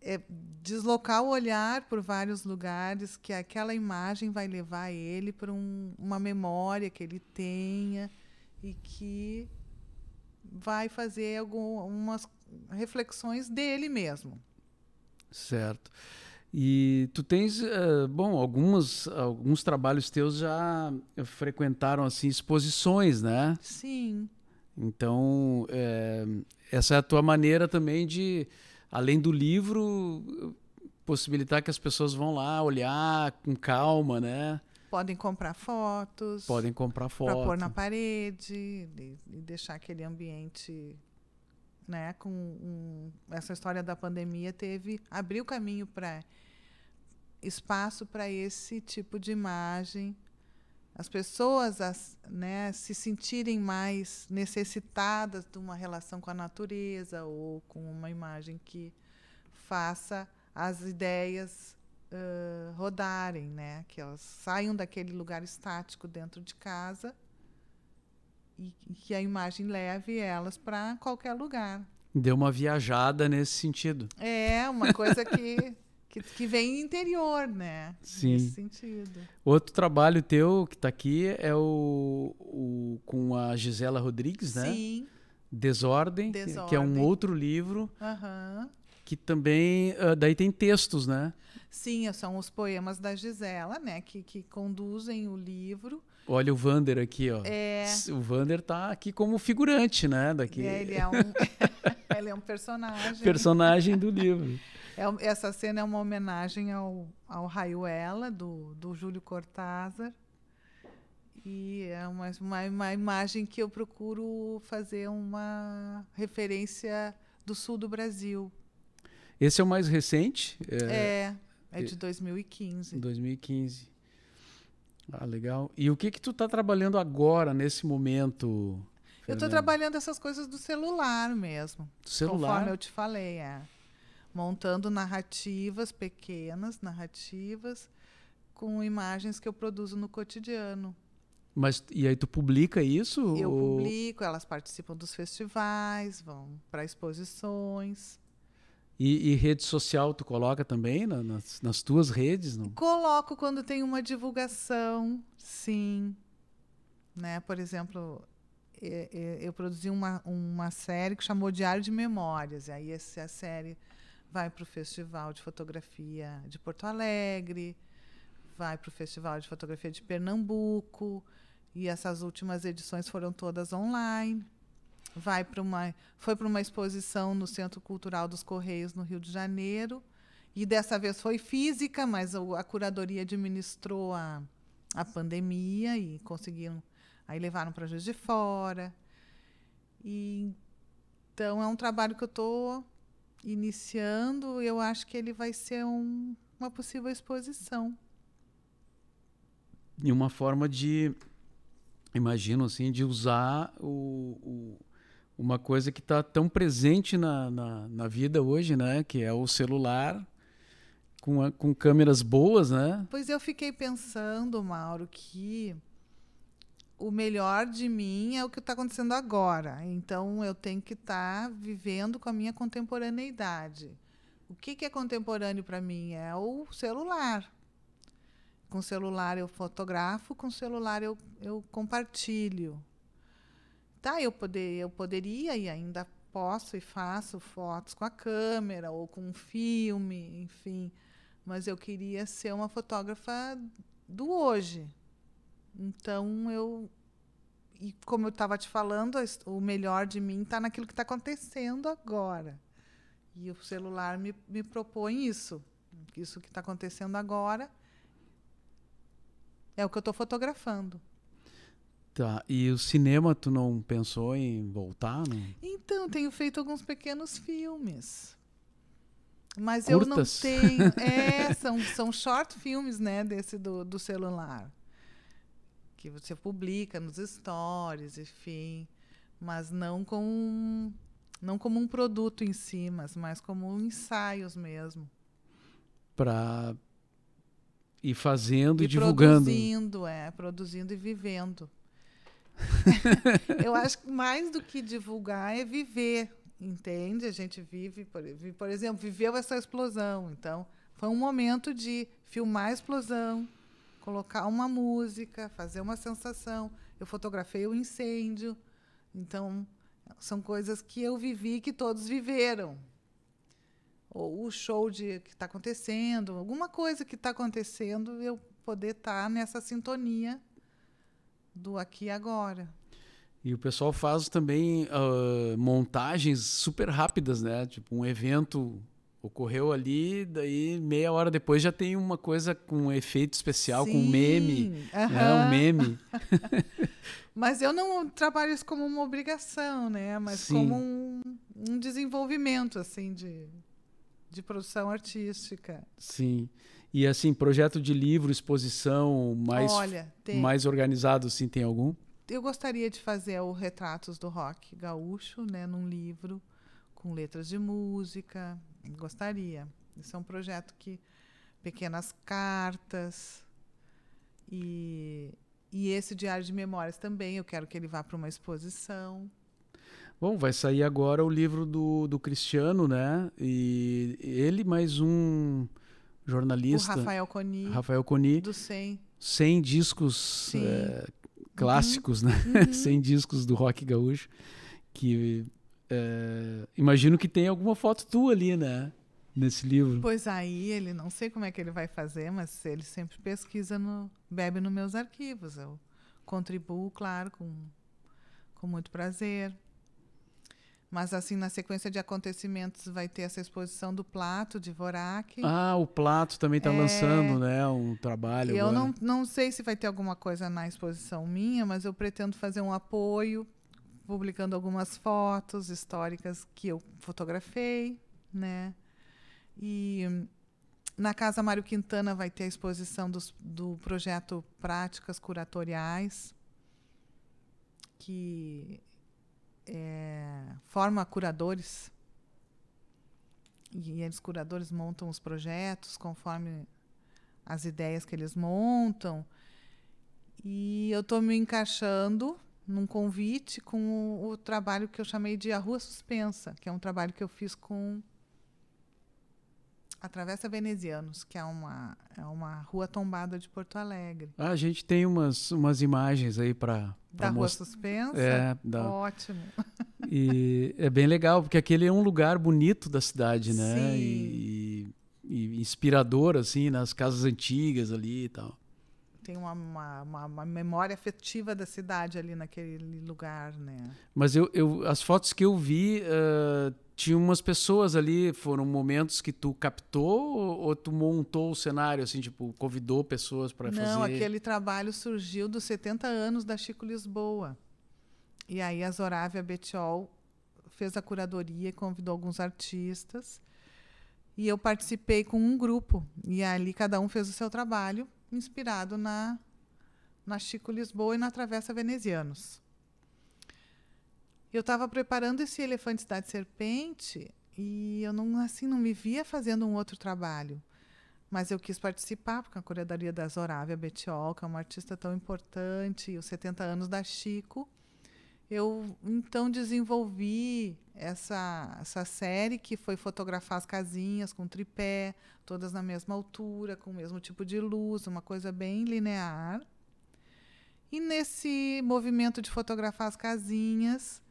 é deslocar o olhar por vários lugares que aquela imagem vai levar ele para um, uma memória que ele tenha e que vai fazer algumas reflexões dele mesmo. Certo. E tu tens, uh, bom, algumas, alguns trabalhos teus já frequentaram assim exposições, né? Sim. Então é, essa é a tua maneira também de além do livro, possibilitar que as pessoas vão lá olhar com calma, né? Podem comprar fotos. Podem comprar fotos. Para pôr na parede e, deixar aquele ambiente né, com um, essa história da pandemia teve abriu caminho para espaço para esse tipo de imagem as pessoas as, né, se sentirem mais necessitadas de uma relação com a natureza ou com uma imagem que faça as ideias uh, rodarem, né? que elas saiam daquele lugar estático dentro de casa e, e que a imagem leve elas para qualquer lugar. Deu uma viajada nesse sentido. É, uma coisa que que, que vem interior, né? Sim. Nesse sentido. Outro trabalho teu que está aqui é o, o, com a Gisela Rodrigues, né? Sim. Desordem, Desordem. que é um outro livro. Uhum. Que também, uh, daí tem textos, né? Sim, é, são os poemas da Gisela, né? Que, que conduzem o livro. Olha o Vander aqui, ó. É... O Vander tá aqui como figurante, né? Daqui. É, ele é um, ele é um personagem. Personagem do livro. É, essa cena é uma homenagem ao, ao Raiuela, do, do Júlio Cortázar. E é uma, uma, uma imagem que eu procuro fazer uma referência do sul do Brasil. Esse é o mais recente? É, é, é de 2015. 2015. Ah, legal. E o que que tu está trabalhando agora, nesse momento? Fernanda? Eu estou trabalhando essas coisas do celular mesmo. Do celular? Conforme eu te falei, é montando narrativas pequenas, narrativas com imagens que eu produzo no cotidiano. Mas e aí tu publica isso? Eu ou... publico, elas participam dos festivais, vão para exposições. E, e, rede social tu coloca também na, nas, nas, tuas redes? Não? Coloco quando tem uma divulgação, sim. Né? Por exemplo, eu, eu produzi uma, uma série que chamou Diário de Memórias. E aí essa é série vai para o Festival de Fotografia de Porto Alegre, vai para o Festival de Fotografia de Pernambuco, e essas últimas edições foram todas online. Vai para uma, foi para uma exposição no Centro Cultural dos Correios, no Rio de Janeiro, e dessa vez foi física, mas a curadoria administrou a, a pandemia e conseguiram. Aí levaram para Juiz de Fora. E, então é um trabalho que eu estou iniciando, eu acho que ele vai ser um, uma possível exposição. E uma forma de, imagino assim, de usar o, o uma coisa que está tão presente na, na, na, vida hoje, né? Que é o celular com, a, com câmeras boas, né? Pois eu fiquei pensando, Mauro, que o melhor de mim é o que está acontecendo agora. Então eu tenho que estar tá vivendo com a minha contemporaneidade. O que, que é contemporâneo para mim? É o celular. Com celular eu fotografo, com celular eu, eu compartilho. Tá, eu, poder, eu poderia e ainda posso e faço fotos com a câmera ou com um filme, enfim. Mas eu queria ser uma fotógrafa do hoje, então eu e como eu estava te falando, o melhor de mim está naquilo que está acontecendo agora. E o celular me, me propõe isso. Isso que está acontecendo agora é o que eu estou fotografando. Tá. E o cinema, tu não pensou em voltar? Não? Então, tenho feito alguns pequenos filmes. Mas Curtas. eu não tenho. É, são, são short filmes, né? Desse do, do celular que você publica nos stories, enfim, mas não com não como um produto em si, mas mais como ensaios mesmo. Para ir fazendo e, e divulgando. Produzindo, é, produzindo e vivendo. Eu acho que mais do que divulgar é viver, entende? A gente vive, por, por exemplo, viveu essa explosão, então foi um momento de filmar a explosão, colocar uma música, fazer uma sensação. Eu fotografei o um incêndio. Então, são coisas que eu vivi que todos viveram. Ou o show de, que está acontecendo, alguma coisa que está acontecendo, eu poder estar tá nessa sintonia do aqui e agora. E o pessoal faz também uh, montagens super rápidas, né? Tipo, um evento ocorreu ali, daí meia hora depois já tem uma coisa com um efeito especial, Sim, com um meme. Uh -huh. né? Um meme. Mas eu não trabalho isso como uma obrigação, né? Mas Sim. como um, um desenvolvimento, assim, de, de produção artística. Sim. E assim, projeto de livro, exposição mais, Olha, mais organizado, sim, tem algum? Eu gostaria de fazer o Retratos do Rock Gaúcho, né, num livro com letras de música, Gostaria. Isso é um projeto que. Pequenas cartas. E, e esse diário de memórias também, eu quero que ele vá para uma exposição. Bom, vai sair agora o livro do, do Cristiano, né? E ele mais um jornalista. O Rafael Coni. Rafael Coni. Do 100. 100 discos é, clássicos, uhum. né? Uhum. 100 discos do rock gaúcho. Que é, imagino que tem alguma foto tua ali, né? Nesse livro. Pois aí, ele não sei como é que ele vai fazer, mas ele sempre pesquisa, no, bebe nos meus arquivos. Eu contribuo, claro, com, com muito prazer. Mas, assim, na sequência de acontecimentos, vai ter essa exposição do Plato, de Vorak. Ah, o Plato também está é... lançando né, um trabalho. Eu agora. Não, não sei se vai ter alguma coisa na exposição minha, mas eu pretendo fazer um apoio publicando algumas fotos históricas que eu fotografei, né? E na Casa Mário Quintana vai ter a exposição dos, do projeto Práticas Curatoriais, que é, forma curadores. E eles, curadores, montam os projetos conforme as ideias que eles montam. E eu estou me encaixando num convite com o, o, trabalho que eu chamei de A Rua Suspensa, que é um trabalho que eu fiz com a Travessa Venezianos, que é uma, é uma rua tombada de Porto Alegre. Ah, a gente tem umas, umas imagens aí para Da Rua Suspensa? É, da... ótimo. E é bem legal, porque aquele é um lugar bonito da cidade, né? Sim. E, e inspirador, assim, nas casas antigas ali e tal tem uma, uma, uma, memória afetiva da cidade ali naquele lugar, né? Mas eu, eu as fotos que eu vi uh, tinha umas pessoas ali, foram momentos que tu captou ou, ou tu montou o cenário assim, tipo, convidou pessoas para fazer? Não, aquele trabalho surgiu dos 70 anos da Chico Lisboa. E aí a Zorávia Betiol fez a curadoria e convidou alguns artistas. E eu participei com um grupo. E ali cada um fez o seu trabalho inspirado na, na Chico Lisboa e na Travessa Venezianos. Eu estava preparando esse Elefante Cidade Serpente e eu não assim não me via fazendo um outro trabalho. Mas eu quis participar, porque a Curadoria da Zorávia Betiol, que é uma artista tão importante, e os 70 anos da Chico. Eu então desenvolvi essa, essa série que foi fotografar as casinhas com tripé, todas na mesma altura, com o mesmo tipo de luz, uma coisa bem linear. E nesse movimento de fotografar as casinhas,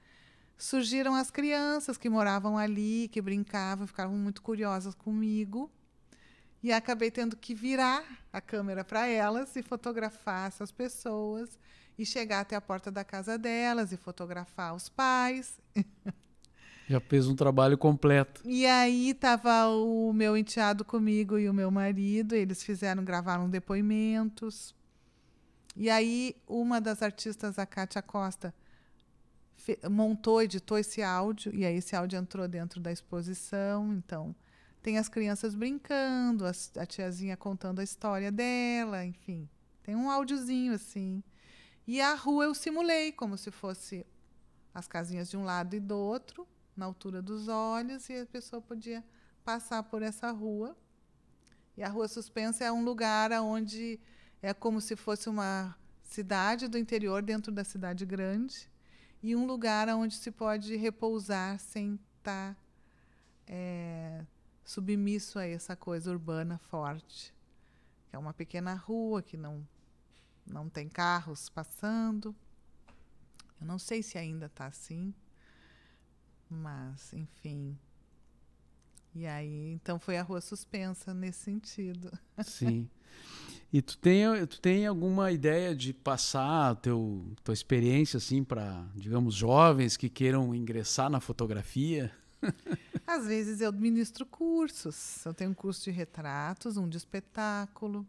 surgiram as crianças que moravam ali, que brincavam, ficavam muito curiosas comigo. E acabei tendo que virar a câmera para elas e fotografar essas pessoas e chegar até a porta da casa delas e fotografar os pais. Já fez um trabalho completo. E aí tava o meu enteado comigo e o meu marido, eles fizeram, gravaram depoimentos. E aí uma das artistas, a Cátia Costa, montou, editou esse áudio, e aí esse áudio entrou dentro da exposição, então tem as crianças brincando, a tiazinha contando a história dela, enfim. Tem um áudiozinho assim. E a rua eu simulei como se fosse as casinhas de um lado e do outro, na altura dos olhos e a pessoa podia passar por essa rua. E a Rua Suspensa é um lugar onde é como se fosse uma cidade do interior dentro da cidade grande e um lugar onde se pode repousar sem estar tá, é, submisso a essa coisa urbana forte. É uma pequena rua que não, não tem carros passando. Eu não sei se ainda está assim. Mas, enfim. E aí, então foi a rua suspensa nesse sentido. Sim. E tu tem, tu tem alguma ideia de passar teu tua experiência assim para, digamos, jovens que queiram ingressar na fotografia? Às vezes eu ministro cursos. Eu tenho um curso de retratos, um de espetáculo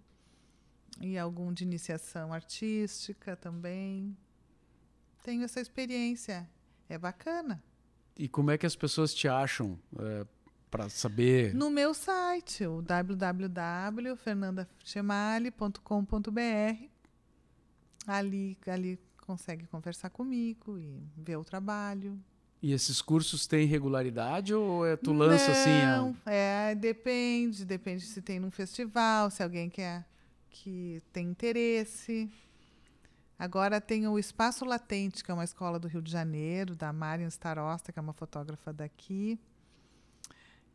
e algum de iniciação artística também. Tenho essa experiência. É bacana. E como é que as pessoas te acham é, eh, para saber? No meu site, o www.fernandafemali.com.br. Ali, ali consegue conversar comigo e ver o trabalho. E esses cursos têm regularidade ou é, tu lança Não, assim? A... É, depende, depende se tem num festival, se alguém quer que tem interesse. Agora tem o Espaço Latente, que é uma escola do Rio de Janeiro, da Marian Starosta, que é uma fotógrafa daqui,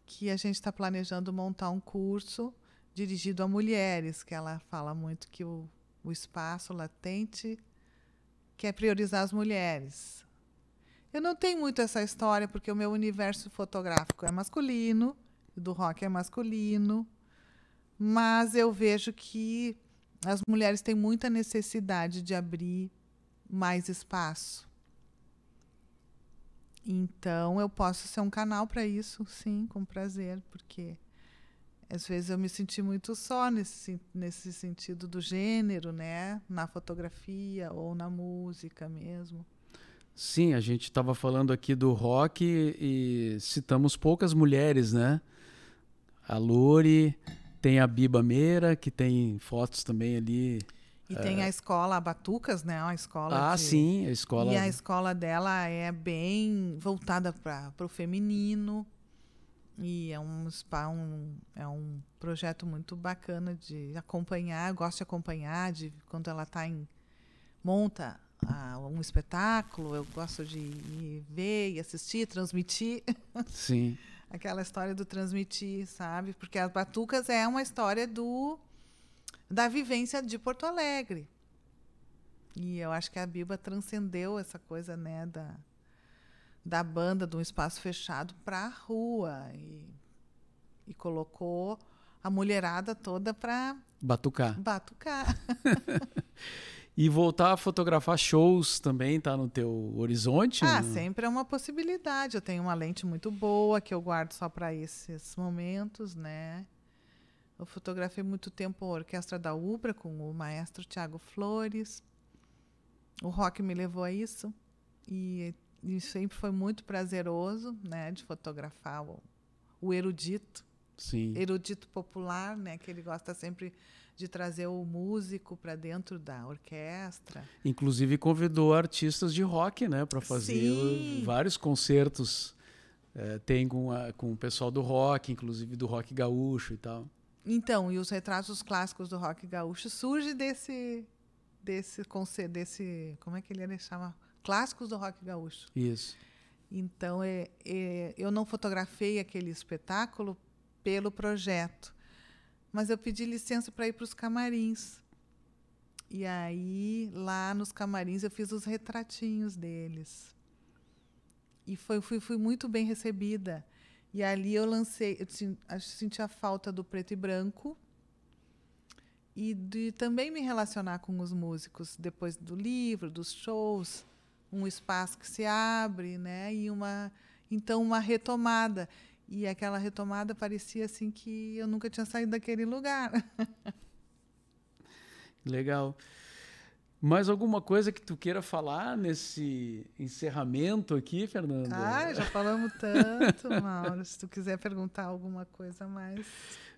que a gente está planejando montar um curso dirigido a mulheres, que ela fala muito que o, o espaço latente quer priorizar as mulheres. Eu não tenho muito essa história, porque o meu universo fotográfico é masculino, do rock é masculino, mas eu vejo que as mulheres têm muita necessidade de abrir mais espaço. Então eu posso ser um canal para isso, sim, com prazer, porque às vezes eu me senti muito só nesse, nesse sentido do gênero, né? Na fotografia ou na música mesmo. Sim, a gente estava falando aqui do rock e citamos poucas mulheres, né? A Lori, tem a Biba Meira, que tem fotos também ali. E é... tem eh, a escola Batucas, né? A escola. Ah, de... sim, a escola. E a escola dela é bem voltada para o feminino. E é um spa, um, é um projeto muito bacana de acompanhar. Gosto de acompanhar de quando ela tá em monta um espetáculo, eu gosto de ver e assistir, transmitir. Sim. aquela história do transmitir, sabe? Porque as batucas é uma história do da vivência de Porto Alegre. E eu acho que a Biba transcendeu essa coisa, né, da da banda de um espaço fechado para a rua e, e colocou a mulherada toda para batucar. Batucar. E voltar a fotografar shows também está no teu horizonte? Ah, sempre é uma possibilidade. Eu tenho uma lente muito boa que eu guardo só para esses momentos, né? Eu fotografei muito tempo a Orquestra da Ubra com o maestro Tiago Flores. O rock me levou a isso e, e sempre foi muito prazeroso, né, de fotografar o, o erudito. Sim. Erudito popular, né, que ele gosta sempre de trazer o músico para dentro da orquestra. Inclusive convidou artistas de rock, né, para fazer Sim. vários concertos. É, tem com, a, com o pessoal do rock, inclusive do rock gaúcho e tal. Então, e os retratos clássicos do rock gaúcho surge desse desse conceito, desse como é que ele chama clássicos do rock gaúcho. Isso. Então, é, é, eu não fotografei aquele espetáculo pelo projeto, mas eu pedi licença para ir para os camarins. E aí, lá nos camarins, eu fiz os retratinhos deles. E foi, fui, fui muito bem recebida. E ali eu lancei, eu senti a falta do preto e branco e de também me relacionar com os músicos depois do livro, dos shows, um espaço que se abre, né? E uma então uma retomada. E aquela retomada parecia assim que eu nunca tinha saído daquele lugar. Legal. Mais alguma coisa que tu queira falar nesse encerramento aqui, Fernanda? Ah, já falamos tanto, Mauro. Se tu quiser perguntar alguma coisa mais,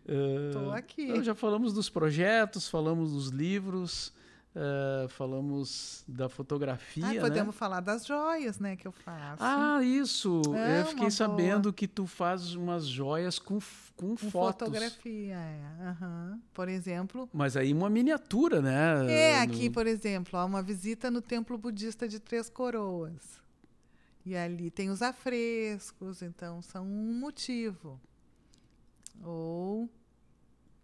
estou uh, ah, aqui. já falamos dos projetos, falamos dos livros. Uh, falamos da fotografia. Ah, podemos né? falar das joias, né, que eu faço. Ah, isso. É, eu fiquei sabendo boa. que tu faz umas joias com, com, com fotos. Fotografia, é. Uhum. Por exemplo. Mas aí uma miniatura, né? É, eh, aqui, por exemplo, ó, uma visita no templo budista de Três Coroas. E ali tem os afrescos, então são um motivo. Ou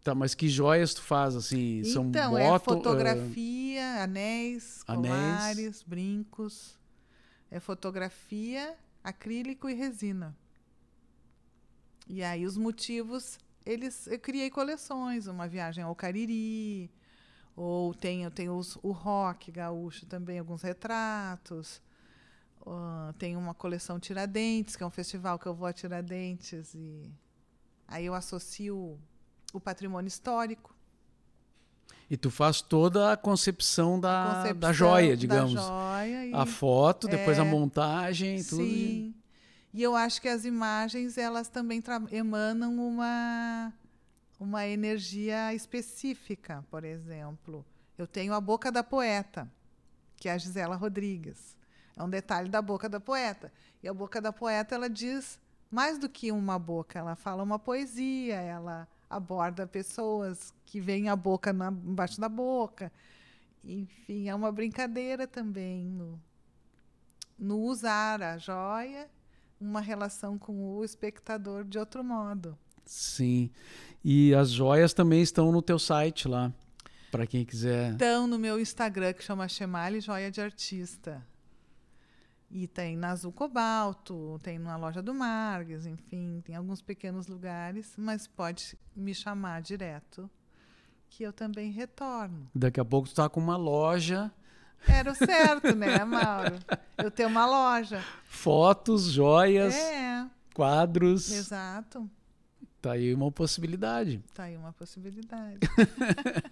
Tá, mas que joias tu faz, assim? Então, são então, é fotografia, uh... anéis, ah, anéis, colares, brincos. É fotografia, acrílico e resina. E aí os motivos, eles, eu criei coleções, uma viagem ao Cariri, ou tem, eu tenho os, o rock gaúcho também, alguns retratos. Uh, tem uma coleção Tiradentes, que é um festival que eu vou a Tiradentes e aí eu associo o patrimônio histórico. E tu faz toda a concepção da, a concepção da joia, digamos. Da joia e... A foto, depois é... a montagem, tudo. Sim. E eu acho que as imagens elas também emanam uma, uma energia específica, por exemplo. Eu tenho a boca da poeta, que é a Gisela Rodrigues. É um detalhe da boca da poeta. E a boca da poeta ela diz mais do que uma boca, ela fala uma poesia, ela aborda pessoas que veem a boca na, embaixo da boca. Enfim, é uma brincadeira também no, no usar a joia, uma relação com o espectador de outro modo. Sim. E as joias também estão no teu site lá, para quem quiser. Estão no meu Instagram, que chama Chemale Joia de Artista. E tem na Azul Cobalto, tem na Loja do Margues, enfim, tem alguns pequenos lugares, mas pode me chamar direto, que eu também retorno. Daqui a pouco tu está com uma loja. Era o certo, né, Mauro? Eu tenho uma loja. Fotos, joias, é. quadros. Exato. Tá aí uma possibilidade. Tá aí uma possibilidade.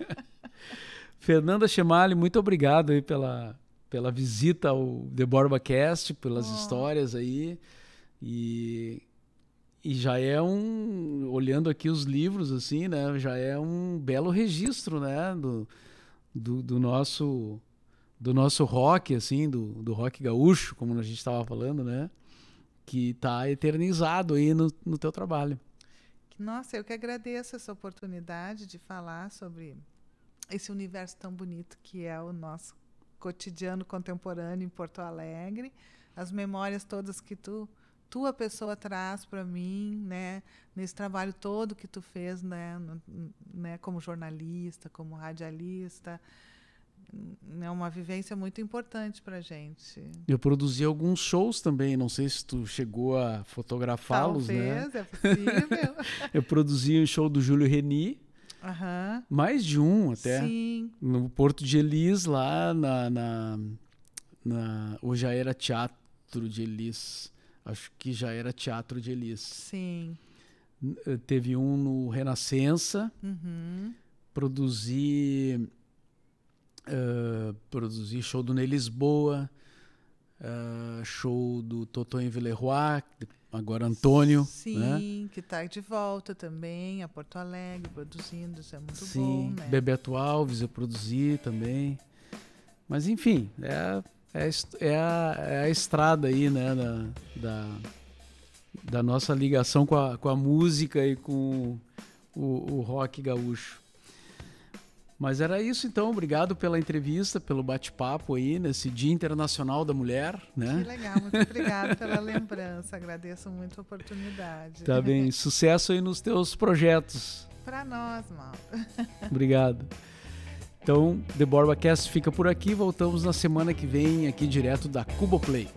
Fernanda Chemali, muito obrigado aí pela pela visita ao The Borba Cast, pelas oh. histórias aí. E, e já é um, olhando aqui os livros, assim, né? Já é um belo registro, né? Do, do, do nosso do nosso rock, assim, do, do rock gaúcho, como a gente estava falando, né? Que está eternizado aí no, no teu trabalho. Nossa, eu que agradeço essa oportunidade de falar sobre esse universo tão bonito que é o nosso cotidiano contemporâneo em Porto Alegre, as memórias todas que tu tua pessoa traz para mim, né, nesse trabalho todo que tu fez, né, no, né, como jornalista, como radialista, hum, é uma vivência muito importante para gente. Eu produzi alguns shows também, não sei se tu chegou a fotografá-los, né? Talvez, é possível. Eu produzi um show do Júlio Reni, Uhum. Mais de um até. Sim. No Porto de Elis, lá na. na, na ou já era Teatro de Elis. Acho que já era Teatro de Elis. Sim. Eh, teve um no Renascença. Uhum. Produzi. Uh, produzi show do Ney Lisboa. Uh, show do Toton em Villeroy, agora Antônio. Sim, né? que está de volta também a Porto Alegre, produzindo, isso é muito Sim, bom. Sim, né? Bebeto Alves eu produzi também. Mas enfim, é, é, é, a, é a estrada aí, né, da, da, da, nossa ligação com a, com a música e com o, o rock gaúcho. Mas era isso então, obrigado pela entrevista, pelo bate-papo aí nesse Dia Internacional da Mulher, né? Que legal, muito obrigado pela lembrança, agradeço muito a oportunidade. Tá bem, sucesso aí nos teus projetos. Para nós, Mal. obrigado. Então, The Borba Cast fica por aqui, voltamos na semana que vem aqui direto da Cuboplay.